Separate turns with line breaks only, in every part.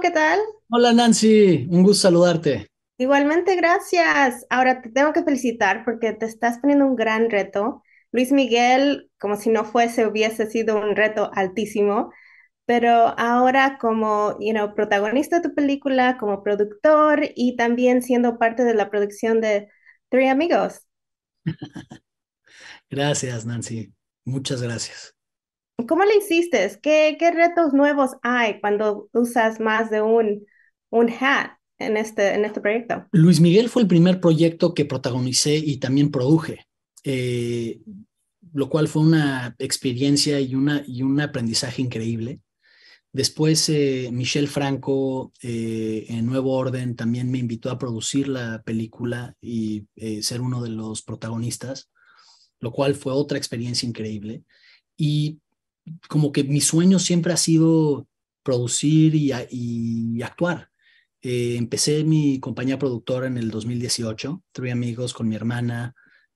¿qué tal? Hola Nancy, un gusto saludarte.
Igualmente, gracias.
Ahora te tengo
que felicitar porque te estás poniendo un gran reto. Luis Miguel, como si no fuese, hubiese sido un reto altísimo, pero ahora como you protagonista de tu película, como productor y también siendo parte de la producción de Three Amigos.
gracias, Nancy. Muchas gracias.
¿Cómo le hiciste? ¿Qué, retos nuevos hay cuando usas más de un, un hat en este, en este proyecto?
Luis Miguel fue el primer proyecto que protagonicé y también produje, eh, lo cual fue una experiencia y, una, y un aprendizaje increíble. Después, eh, Michelle Franco, eh, en Nuevo Orden, también me invitó a producir la película y ser uno de los protagonistas, lo cual fue otra experiencia increíble. Y como que mi sueño siempre ha sido producir y, actuar. Eh, empecé mi compañía productora en el 2018, Tres Amigos con mi hermana,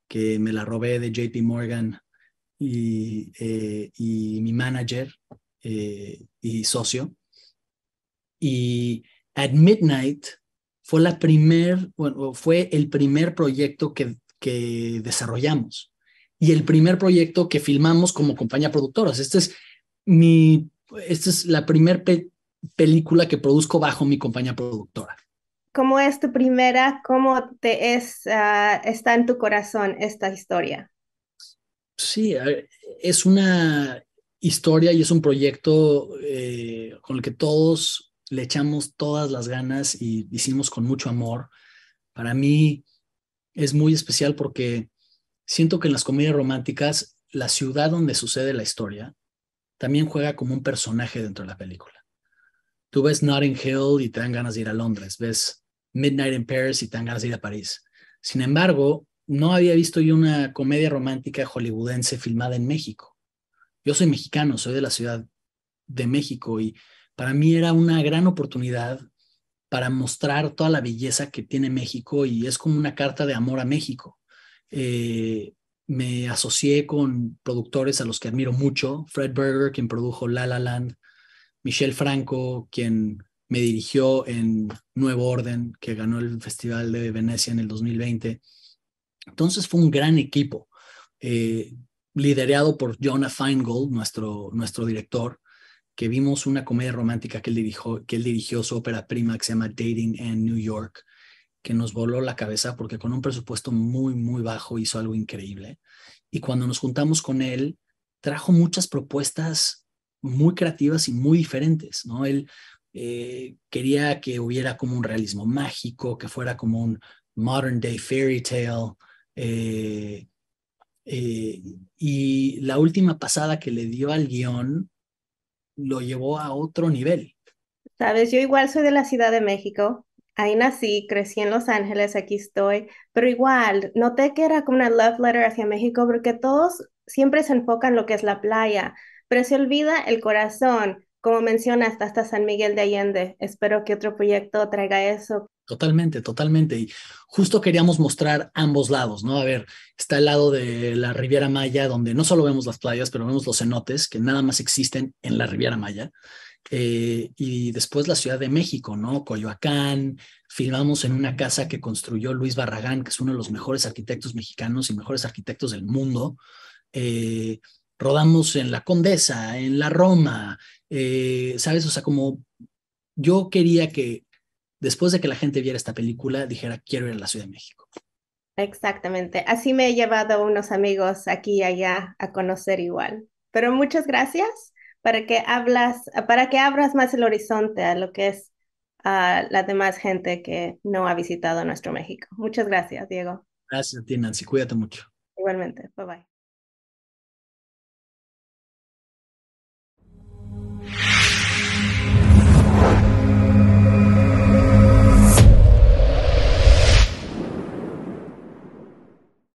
que me la robé de JP Morgan eh, y, mi manager eh, y socio. Y At Midnight fue, el primer proyecto que desarrollamos y el primer proyecto que filmamos como compañía productora. Este es mi, esta es la primera película que produzco bajo mi compañía productora.
¿Cómo es tu primera? ¿Cómo te es, ah, está en tu corazón esta historia?
Sí, es una historia y es un proyecto eh, con el que todos le echamos todas las ganas y hicimos con mucho amor. Para mí es muy especial porque Siento que en las comedias románticas, la ciudad donde sucede la historia también juega como un personaje dentro de la película. Tú ves Notting Hill y te dan ganas de ir a Londres, ves Midnight in Paris y te dan ganas de ir a París. Sin embargo, no había visto yo una comedia romántica hollywoodense filmada en México. Yo soy mexicano, soy de la Ciudad de México y para mí era una gran oportunidad para mostrar toda la belleza que tiene México y es como una carta de amor a México. Eh, me asocié con productores a los que admiro mucho, Fred Berger, quien produjo La La Land, Michelle Franco, quien me dirigió en Nuevo Orden, que ganó el Festival de Venecia en el 2020. Entonces fue un gran equipo, eh, liderado por Jonah Feingold, nuestro, nuestro director, que vimos una comedia romántica que él dirigió, que él dirigió su ópera prima que se llama Dating in New York, que nos voló la cabeza porque con un presupuesto muy, muy bajo hizo algo increíble. Y cuando nos juntamos con él, trajo muchas propuestas muy creativas y muy diferentes, ¿no? Él eh, quería que hubiera como un realismo mágico, que fuera como un modern day fairy tale. Eh, eh, y la última pasada que le dio al guión lo llevó a otro nivel.
Sabes, yo igual soy de la Ciudad de México ahí nací, crecí en Los Ángeles, aquí estoy, pero igual noté que era como una love letter hacia México porque todos siempre se enfocan en lo que es la playa, pero se olvida el corazón, como mencionas, hasta San Miguel de Allende. Espero que otro proyecto traiga eso.
Totalmente, totalmente. Y justo queríamos mostrar ambos lados, ¿no? A ver, está el lado de la Riviera Maya, donde no solo vemos las playas, pero vemos los cenotes que nada más existen en la Riviera Maya. Eh, y después la Ciudad de México, ¿no? Coyoacán, filmamos en una casa que construyó Luis Barragán, que es uno de los mejores arquitectos mexicanos y mejores arquitectos del mundo. Eh, rodamos en la Condesa, en la Roma, eh, ¿sabes? O sea, como yo quería que después de que la gente viera esta película, dijera, quiero ir a la Ciudad de México.
Exactamente, así me he llevado unos amigos aquí y allá a conocer igual. Pero muchas gracias para que, hablas, para que abras más el horizonte a lo que es a la demás gente que no ha visitado nuestro México. Muchas gracias, Diego.
Gracias a ti, Cuídate mucho.
Igualmente. Bye bye.